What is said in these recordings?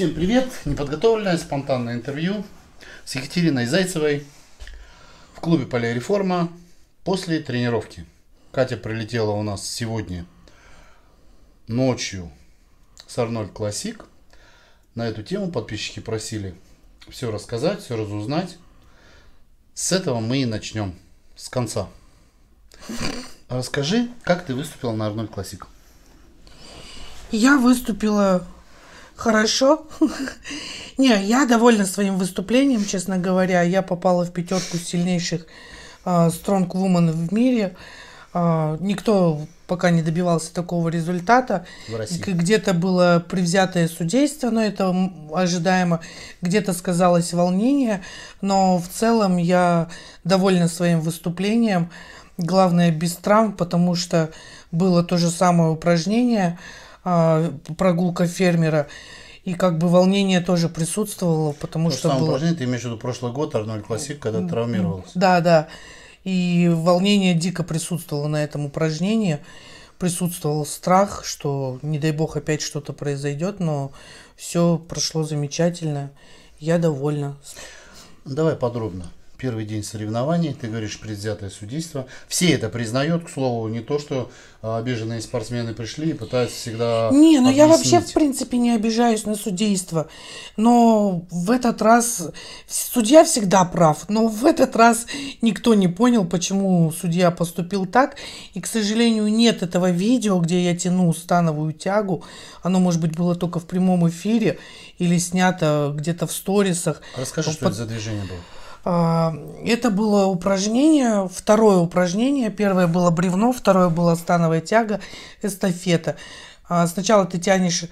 Всем привет! Неподготовленное спонтанное интервью с Екатериной Зайцевой в клубе «Полиреформа» после тренировки. Катя прилетела у нас сегодня ночью с Арнольд Классик. На эту тему подписчики просили все рассказать, все разузнать. С этого мы и начнем. С конца. Расскажи, как ты выступила на Арнольд Классик? Я выступила хорошо. Не, я довольна своим выступлением, честно говоря. Я попала в пятерку сильнейших стронгвумен а, в мире. А, никто пока не добивался такого результата. Где-то было привзятое судейство, но это ожидаемо. Где-то сказалось волнение, но в целом я довольна своим выступлением. Главное, без травм, потому что было то же самое упражнение – а, прогулка фермера. И как бы волнение тоже присутствовало, потому ну, что... Самое было... важное, ты имеешь в виду прошлый год, Арнольд Классик, когда травмировался. Да, да. И волнение дико присутствовало на этом упражнении. Присутствовал страх, что, не дай бог, опять что-то произойдет, но все прошло замечательно. Я довольна. Давай подробно первый день соревнований, ты говоришь предвзятое судейство. Все это признают, к слову, не то, что а, обиженные спортсмены пришли и пытаются всегда... Не, ну я вообще в принципе не обижаюсь на судейство, но в этот раз судья всегда прав, но в этот раз никто не понял, почему судья поступил так, и, к сожалению, нет этого видео, где я тяну становую тягу, оно, может быть, было только в прямом эфире или снято где-то в сторисах. Расскажи, По... что это за движение было. А, это было упражнение, второе упражнение. Первое было бревно, второе было становая тяга, эстафета. А, сначала ты тянешь,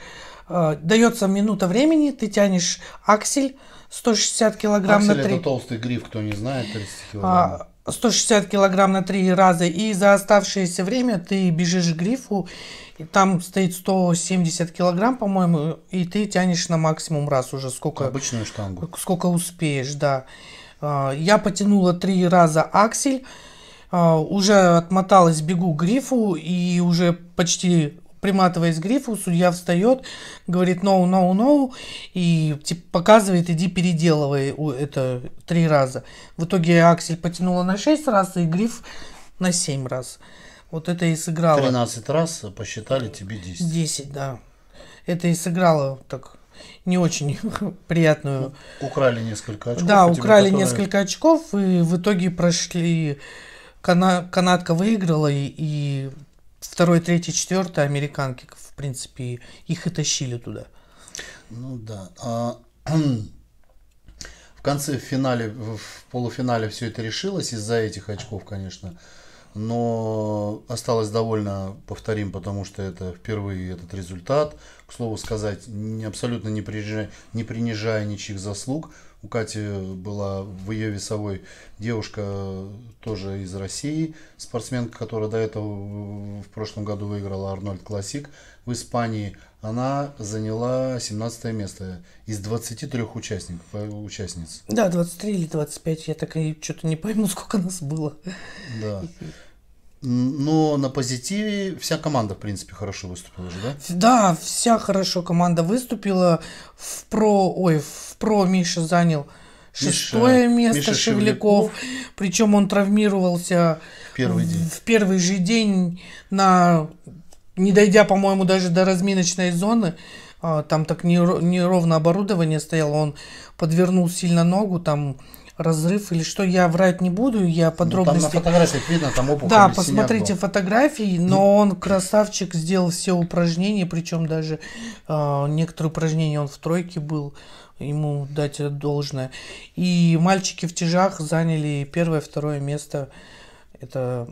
а, дается минута времени, ты тянешь аксель 160 килограмм аксель на 3. это толстый гриф, кто не знает, 30 килограмм. 160 килограмм на 3 раза, и за оставшееся время ты бежишь к грифу, и там стоит 170 килограмм, по-моему, и ты тянешь на максимум раз уже сколько... Обычную штангу. Сколько успеешь, да. А, я потянула три раза аксель, а, уже отмоталась, бегу к грифу и уже почти приматываясь к грифу, судья встает, говорит no, no, no, и типа, показывает, иди переделывай это три раза. В итоге Аксель потянула на 6 раз, и гриф на 7 раз. Вот это и сыграло. 13 раз посчитали тебе 10. 10, да. Это и сыграло так не очень приятную. Украли несколько очков. Да, украли которые... несколько очков, и в итоге прошли... Кана... Канадка выиграла, и, и второй, третий, четвертый американки, в принципе, их и тащили туда. Ну да. А, в конце, в финале, в полуфинале все это решилось из-за этих очков, конечно но осталось довольно повторим, потому что это впервые этот результат. К слову сказать, абсолютно не принижая, не принижая ничьих заслуг. У Кати была в ее весовой девушка тоже из России, спортсменка, которая до этого в прошлом году выиграла Арнольд Классик в Испании – она заняла 17 место из 23 участников, э, участниц. Да, 23 или 25, я так и что-то не пойму, сколько нас было. Да. Но на позитиве вся команда, в принципе, хорошо выступила же, да? Да, вся хорошо команда выступила. В про, ой, в про Миша занял шестое место Миша Шевляков. Шевляков. Причем он травмировался первый день. в первый же день на не дойдя, по-моему, даже до разминочной зоны, а, там так неровно оборудование стояло, он подвернул сильно ногу, там разрыв или что, я врать не буду, я подробности... Ну, там на фотографиях видно, там опухоль. Да, посмотрите был. фотографии, но ну. он красавчик, сделал все упражнения, причем даже э, некоторые упражнения он в тройке был, ему дать должное. И мальчики в тяжах заняли первое, второе место это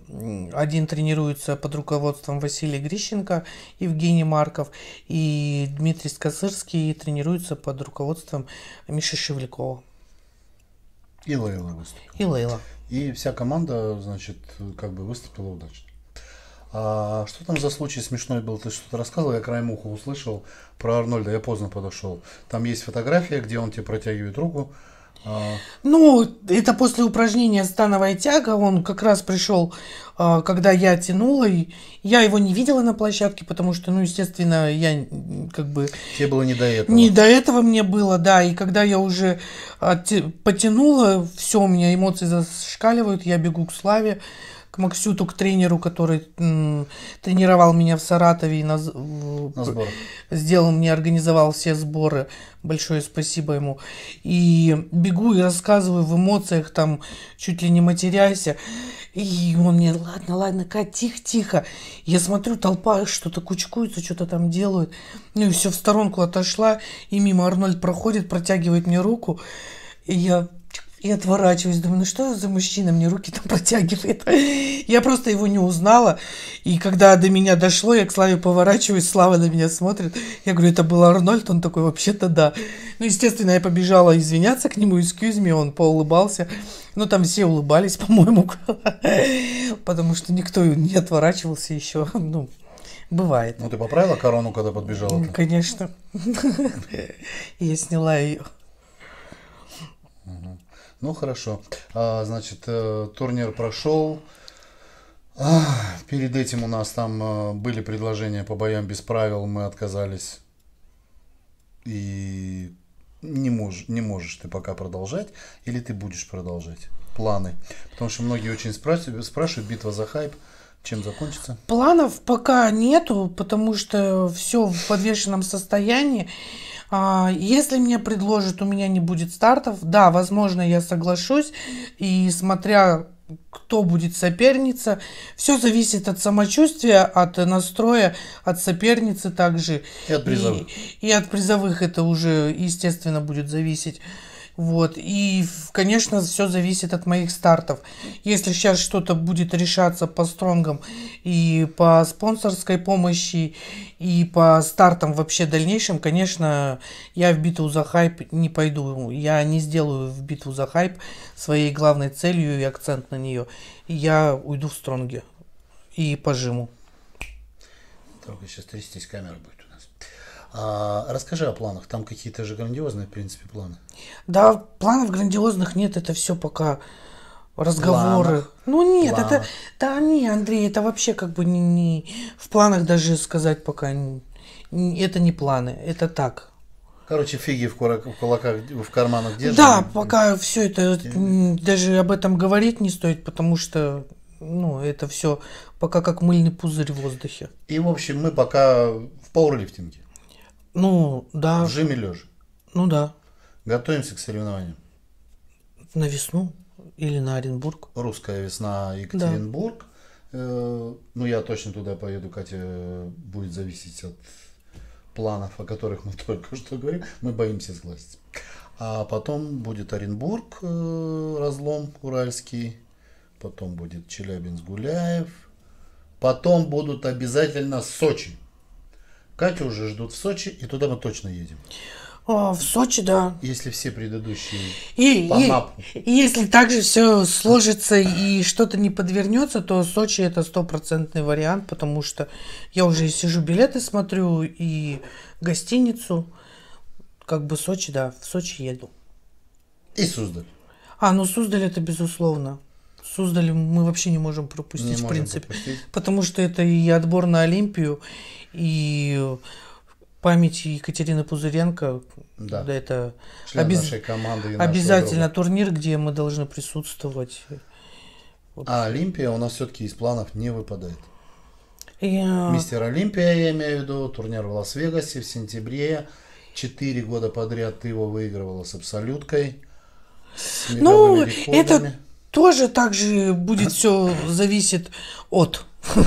один тренируется под руководством Василия Грищенко, Евгений Марков, и Дмитрий Скосырский тренируется под руководством Миши Шевлякова. И Лейла выступила. И Лейла. И вся команда, значит, как бы выступила удачно. А что там за случай смешной был? Ты что-то рассказывал, я край муху услышал про Арнольда, я поздно подошел. Там есть фотография, где он тебе протягивает руку, а. Ну, это после упражнения становая тяга, он как раз пришел, а, когда я тянула, и я его не видела на площадке, потому что, ну, естественно, я как бы... Тебе было не до этого. Не до этого мне было, да, и когда я уже а, потянула, все, у меня эмоции зашкаливают, я бегу к Славе, к Максюту, к тренеру, который м, тренировал меня в Саратове и на, на сборы. сделал мне, организовал все сборы. Большое спасибо ему. И бегу и рассказываю в эмоциях, там чуть ли не матеряйся. И он мне, ладно, ладно, Кать, тихо, тихо. Я смотрю, толпа что-то кучкуется, что-то там делают. Ну и все, в сторонку отошла, и мимо Арнольд проходит, протягивает мне руку. И я и отворачиваюсь. Думаю, ну что за мужчина мне руки там протягивает? Я просто его не узнала. И когда до меня дошло, я к Славе поворачиваюсь, Слава на меня смотрит. Я говорю, это был Арнольд? Он такой, вообще-то да. Ну, естественно, я побежала извиняться к нему, excuse me, он поулыбался. Ну, там все улыбались, по-моему, потому что никто не отворачивался еще. Ну, бывает. Ну, ты поправила корону, когда подбежала? -то? Конечно. Я сняла ее. Ну хорошо. А, значит, э, турнир прошел. А, перед этим у нас там э, были предложения по боям без правил, мы отказались. И не, мож, не можешь ты пока продолжать, или ты будешь продолжать планы. Потому что многие очень спрашивают, спрашивают битва за хайп. Чем закончится? Планов пока нету, потому что все в подвешенном состоянии. А, если мне предложат, у меня не будет стартов, да, возможно, я соглашусь. И смотря кто будет соперница, все зависит от самочувствия, от настроя, от соперницы также. И от призовых. И, и от призовых это уже, естественно, будет зависеть. Вот. И, конечно, все зависит от моих стартов. Если сейчас что-то будет решаться по стронгам и по спонсорской помощи, и по стартам вообще дальнейшим, конечно, я в битву за хайп не пойду. Я не сделаю в битву за хайп своей главной целью и акцент на нее. Я уйду в стронге и пожиму. Только сейчас трястись камера будет. А расскажи о планах. Там какие-то же грандиозные, в принципе, планы. Да, планов грандиозных нет. Это все пока разговоры. Планах. Ну нет, планах. это... Да не, Андрей, это вообще как бы не, не... В планах даже сказать пока... Не, не, это не планы, это так. Короче, фиги в, курак, в кулаках, в карманах держим. Да, пока все это... Э, даже об этом говорить не стоит, потому что ну, это все пока как мыльный пузырь в воздухе. И, в общем, мы пока в пауэрлифтинге. Ну, да. В жиме лежа. Ну да. Готовимся к соревнованиям. На весну или на Оренбург. Русская весна, Екатеринбург. Да. Э, ну, я точно туда поеду, Катя, будет зависеть от планов, о которых мы только что говорим. Мы боимся сглазить. А потом будет Оренбург, э, разлом уральский. Потом будет Челябинск, Гуляев. Потом будут обязательно Сочи. Катю уже ждут в Сочи, и туда мы точно едем. О, в Сочи, да. Если все предыдущие и, по и, мапу. И если также все сложится и что-то не подвернется, то Сочи это стопроцентный вариант, потому что я уже сижу билеты смотрю и гостиницу. Как бы Сочи, да, в Сочи еду. И Суздаль. А, ну Суздаль это безусловно. Суздаль мы вообще не можем пропустить, не в принципе. Пропустить. Потому что это и отбор на Олимпию, и память Екатерины Пузыренко. Да. да это Член обез... нашей команды. И обязательно друга. турнир, где мы должны присутствовать. Вот. А Олимпия у нас все-таки из планов не выпадает. И... Э, Мистер Олимпия, я имею в виду, турнир в Лас-Вегасе в сентябре. Четыре года подряд ты его выигрывала с абсолюткой. С ну, это тоже так же будет все зависит от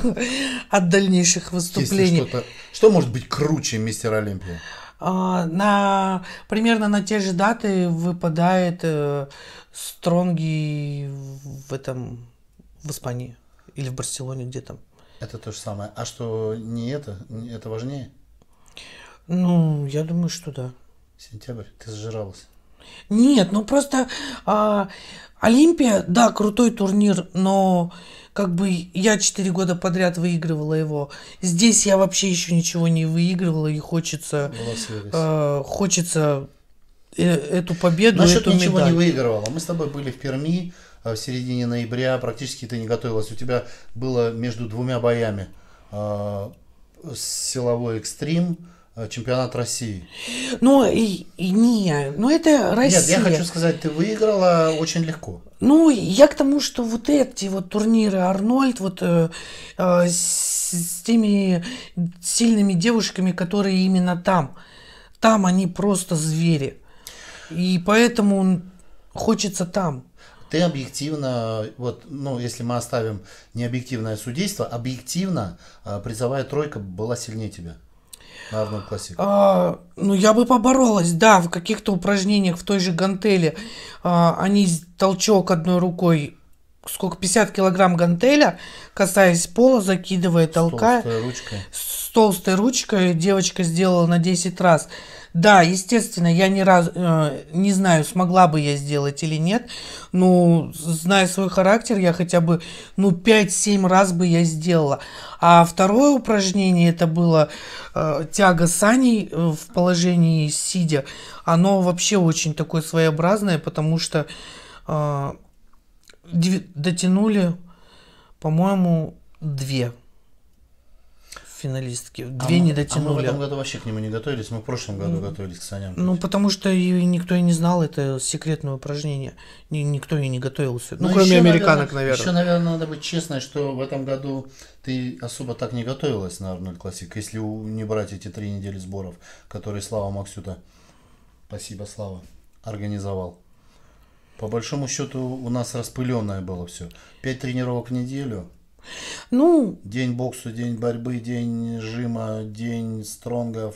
от дальнейших выступлений. Что, что может быть круче мистер Олимпия? А, на примерно на те же даты выпадает э, Стронги в этом в Испании или в Барселоне где там. Это то же самое. А что не это? Это важнее? Ну, я думаю, что да. Сентябрь, ты зажиралась. Нет, ну просто а, Олимпия, да, крутой турнир, но как бы я 4 года подряд выигрывала его. Здесь я вообще еще ничего не выигрывала, и хочется, э, хочется э, эту победу. Насчет эту ничего медаль. не выигрывала. Мы с тобой были в Перми а, в середине ноября, практически ты не готовилась. У тебя было между двумя боями э, силовой экстрим Э, чемпионат России. Ну, и, и не, ну это Россия. Нет, я хочу сказать, ты выиграла очень легко. Ну, я к тому, что вот эти вот турниры Арнольд, вот э, э с, с теми сильными девушками, которые именно там, там они просто звери. И поэтому хочется там. Ты объективно, вот, ну, если мы оставим необъективное судейство, объективно э, призовая тройка была сильнее тебя. На одной классике. А, ну, я бы поборолась, да, в каких-то упражнениях в той же гантели. А, они толчок одной рукой сколько, 50 килограмм гантеля, касаясь пола, закидывая, толкая. С толстой ручкой. С толстой ручкой девочка сделала на 10 раз. Да, естественно, я не, раз, э, не знаю, смогла бы я сделать или нет, но зная свой характер, я хотя бы ну, 5-7 раз бы я сделала. А второе упражнение, это было э, тяга саней э, в положении сидя. Оно вообще очень такое своеобразное, потому что э, дотянули, по-моему, две финалистки. А Две а не дотянули. А мы в этом году вообще к нему не готовились, мы в прошлом году ну, готовились к саням. Ну, потому что и никто и не знал, это секретное упражнение. Ни, никто и не готовился. Ну, ну кроме еще, американок, наверное. Еще, наверное, надо быть честной, что в этом году ты особо так не готовилась на Арнольд Классик, если не брать эти три недели сборов, которые Слава Максюта, спасибо, Слава, организовал. По большому счету у нас распыленное было все. Пять тренировок в неделю – ну... День бокса, день борьбы, день жима, день стронгов.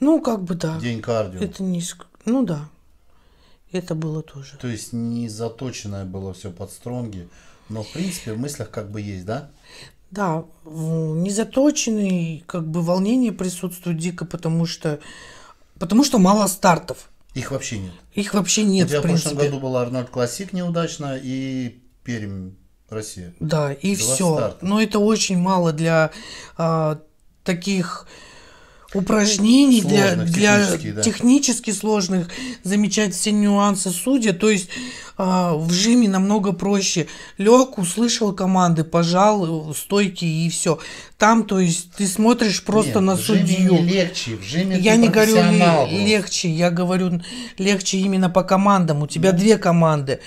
Ну, как бы да. День кардио. Это не... Ну да. Это было тоже. То есть не заточенное было все под стронги, но в принципе в мыслях как бы есть, да? Да, незаточенный, как бы волнение присутствует дико, потому что, потому что мало стартов. Их вообще нет. Их вообще нет. У тебя в, в прошлом году был Арнольд Классик неудачно и Пермь Россия. Да, и все. Но это очень мало для а, таких упражнений сложных, для, технически, для да. технически сложных, замечать все нюансы судья. То есть э, в жиме намного проще. Лег, услышал команды, пожал э, стойки и все. Там, то есть, ты смотришь просто Нет, на в судью. Не легче, в жиме Я не говорю легче, я говорю легче именно по командам. У тебя да. две команды.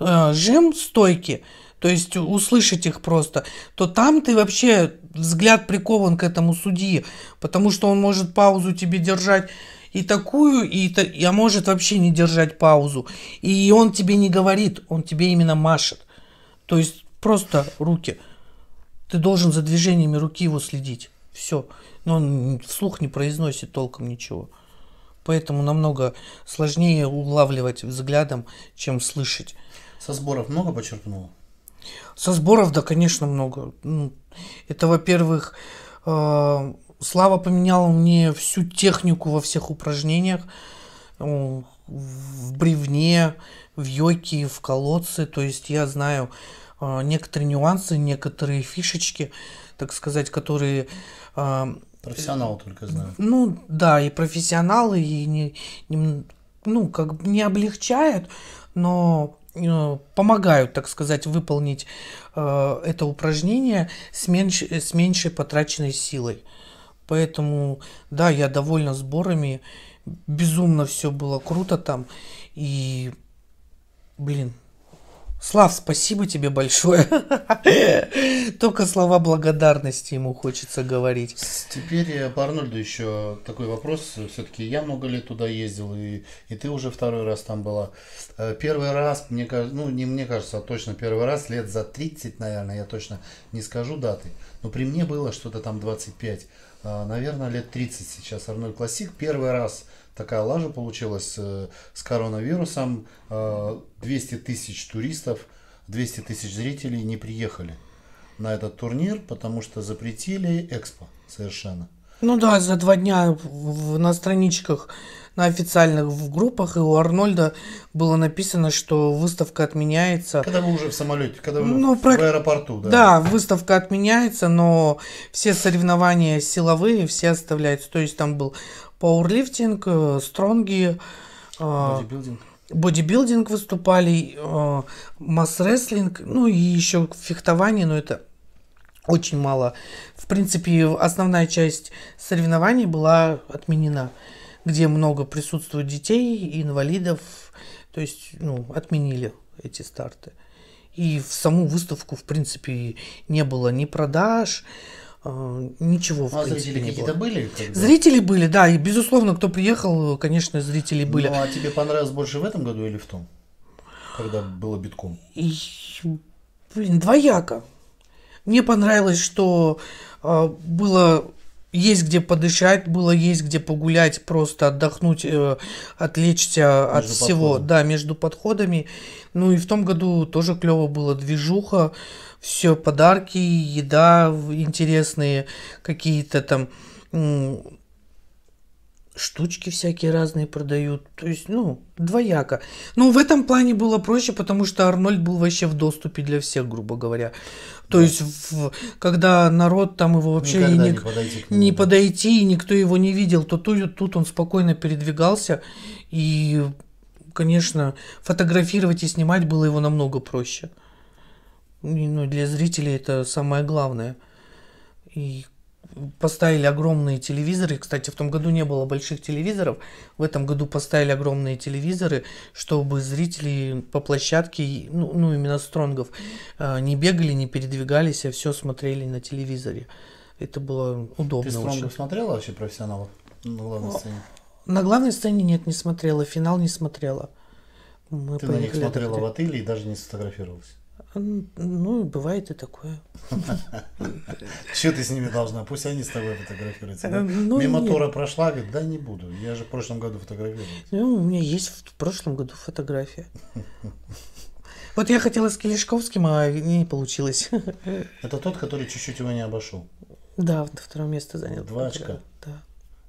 Э, жим, стойки то есть услышать их просто, то там ты вообще взгляд прикован к этому судьи, потому что он может паузу тебе держать и такую, и, та, а может вообще не держать паузу. И он тебе не говорит, он тебе именно машет. То есть просто руки. Ты должен за движениями руки его следить. Все. Но он вслух не произносит толком ничего. Поэтому намного сложнее улавливать взглядом, чем слышать. Со сборов много почерпнуло? Со сборов, да, конечно, много. Ну, это, во-первых, э, Слава поменяла мне всю технику во всех упражнениях. Ну, в бревне, в йоке, в колодце. То есть я знаю э, некоторые нюансы, некоторые фишечки, так сказать, которые... Э, профессионал только знаю Ну да, и профессионалы, и не, не, ну, как бы не облегчают, но Э, помогают, так сказать, выполнить э, это упражнение с, меньш, с меньшей потраченной силой. Поэтому, да, я довольна сборами. Безумно все было круто там. И, блин, Слав, спасибо тебе большое. Только слова благодарности ему хочется говорить. Теперь по э, Арнольду еще такой вопрос. Все-таки я много лет туда ездил, и, и ты уже второй раз там была. Э, первый раз, мне кажется, ну не мне кажется, а точно первый раз, лет за 30, наверное, я точно не скажу даты. Но при мне было что-то там 25. Э, наверное, лет 30 сейчас Арнольд Классик. Первый раз – такая лажа получилась э, с коронавирусом. 200 э, тысяч туристов, 200 тысяч зрителей не приехали на этот турнир, потому что запретили Экспо совершенно. Ну да, за два дня на страничках, на официальных в группах и у Арнольда было написано, что выставка отменяется. Когда вы уже в самолете, когда вы ну, в, про... аэропорту, да. Да, выставка отменяется, но все соревнования силовые все оставляются. То есть там был пауэрлифтинг, э, стронги, э, бодибилдинг. выступали, э, масс-рестлинг, ну и еще фехтование, но это очень мало. В принципе, основная часть соревнований была отменена, где много присутствует детей, инвалидов, то есть ну, отменили эти старты. И в саму выставку, в принципе, не было ни продаж, а, ничего. Ну, а в принципе, зрители какие-то были? Когда? Зрители были, да, и безусловно, кто приехал, конечно, зрители были. Ну а тебе понравилось больше в этом году или в том, когда было битком? И, блин, двояко. Мне понравилось, что э, было есть где подышать, было есть где погулять, просто отдохнуть, э, отвлечься между от всего, да, между подходами. Ну и в том году тоже клево было движуха, все подарки, еда интересные, какие-то там штучки всякие разные продают. То есть, ну, двояко. Ну, в этом плане было проще, потому что Арнольд был вообще в доступе для всех, грубо говоря. То да. есть, в, когда народ там его вообще и не, не, подойти не подойти, и никто его не видел, то тут, тут он спокойно передвигался. И, конечно, фотографировать и снимать было его намного проще. И, ну, для зрителей это самое главное. И поставили огромные телевизоры. Кстати, в том году не было больших телевизоров. В этом году поставили огромные телевизоры, чтобы зрители по площадке, ну, ну именно Стронгов, э, не бегали, не передвигались, а все смотрели на телевизоре. Это было удобно. Ты Стронгов очень. смотрела вообще профессионалов на главной сцене? На главной сцене нет, не смотрела. Финал не смотрела. Мы Ты на них смотрела в отеле и даже не сфотографировалась. А, ну, бывает и такое. Что ты с ними должна? Пусть они с тобой фотографируются. Да? Э, ну, Мимо Тора прошла, говорит, да не буду. Я же в прошлом году фотографировал. Ну, у меня есть в прошлом году фотография. Вот я хотела с Келешковским, а не получилось. Это тот, который чуть-чуть его не обошел. Да, второе место занял. Два очка. Да.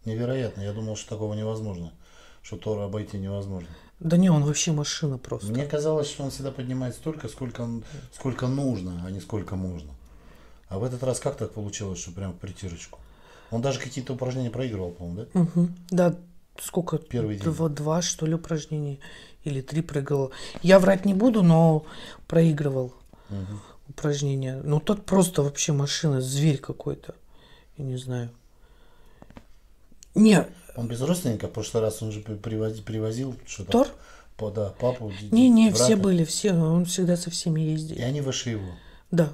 Невероятно. Я думал, что такого невозможно. Что Тора обойти невозможно. Да не, он вообще машина просто. Мне казалось, что он всегда поднимает столько, сколько, он, сколько нужно, а не сколько можно. А в этот раз как так получилось, что прям притирочку? Он даже какие-то упражнения проигрывал, по-моему, да? Угу. Да, сколько? Первый день. Два, два, что ли, упражнения. Или три прыгал. Я врать не буду, но проигрывал угу. упражнения. Ну, тот просто вообще машина, зверь какой-то. Я не знаю. Нет. Он без родственника, в прошлый раз он же привозил, привозил что-то. Тор? По, да, папу. Не, не, брата. все были, все, он всегда со всеми ездил. И они выше его? Да.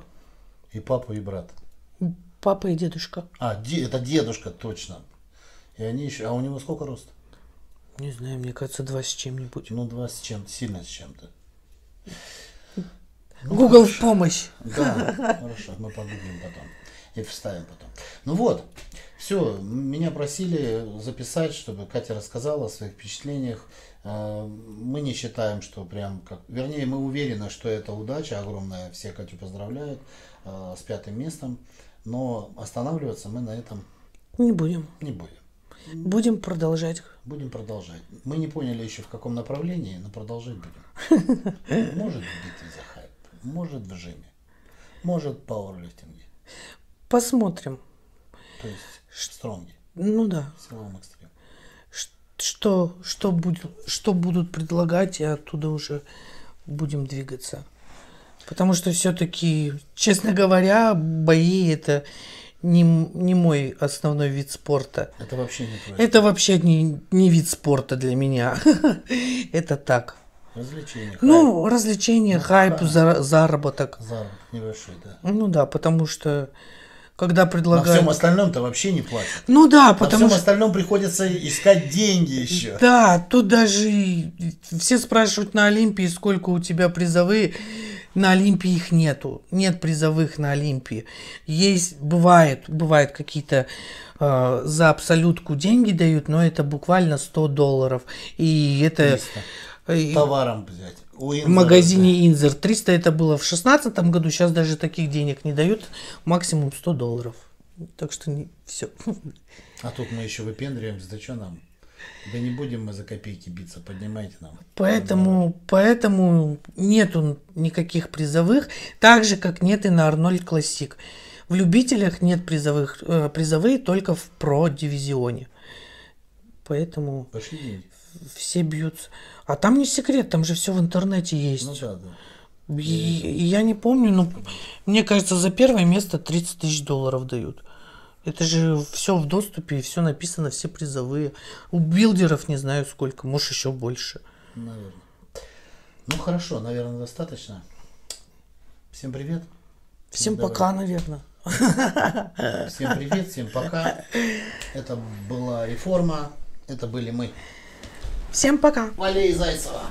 И папа, и брат? Папа и дедушка. А, де, это дедушка, точно. И они еще, а у него сколько рост? Не знаю, мне кажется, два с чем-нибудь. Ну, два с чем-то, сильно с чем-то. Google ну, в помощь. Да, хорошо, мы погуглим потом и вставим потом. Ну вот, все, меня просили записать, чтобы Катя рассказала о своих впечатлениях. Э, мы не считаем, что прям как... Вернее, мы уверены, что это удача огромная. Все Катю поздравляют э, с пятым местом. Но останавливаться мы на этом не будем. Не будем. Будем продолжать. Будем продолжать. Мы не поняли еще в каком направлении, но продолжать будем. Может в битве за хайп, может в жиме, может в пауэрлифтинге. Посмотрим. То есть стронги. Ну да. Силовом экстрим. Что, что, будет, что будут предлагать, и оттуда уже будем двигаться. Потому что все-таки, честно говоря, бои это не, не мой основной вид спорта. Это вообще не твой. Это вообще не, не вид спорта для меня. это так. Развлечение. Ну, ну, хайп. развлечение, хайп, хайп, заработок. Заработок небольшой, да. Ну да, потому что когда предлагают... На всем остальном-то вообще не платят. Ну да, потому На всем что... остальном приходится искать деньги еще. Да, тут даже все спрашивают на Олимпии, сколько у тебя призовые. На Олимпии их нету. Нет призовых на Олимпии. Есть, бывает, бывают какие-то э, за абсолютку деньги дают, но это буквально 100 долларов. И это... 300. И... Товаром взять у в магазине Инзер. 300 это было в 2016 году, сейчас даже таких денег не дают, максимум 100 долларов. Так что не все. А тут мы еще выпендриваемся, да что нам? Да не будем мы за копейки биться, поднимайте нам. Поэтому, да. поэтому нету никаких призовых, так же как нет и на Арнольд Классик. В любителях нет призовых, э, призовые только в про дивизионе. Поэтому. Пошли деньги все бьются. А там не секрет, там же все в интернете есть. Ну, да, да. И, я не помню, но ну, мне кажется, за первое место 30 тысяч долларов дают. Это же все в доступе, все написано, все призовые. У билдеров не знаю сколько, может еще больше. Наверное. Ну хорошо, наверное, достаточно. Всем привет. Всем Давай. пока, наверное. Всем привет, всем пока. Это была реформа, это были мы. Всем пока. Валерий Зайцева.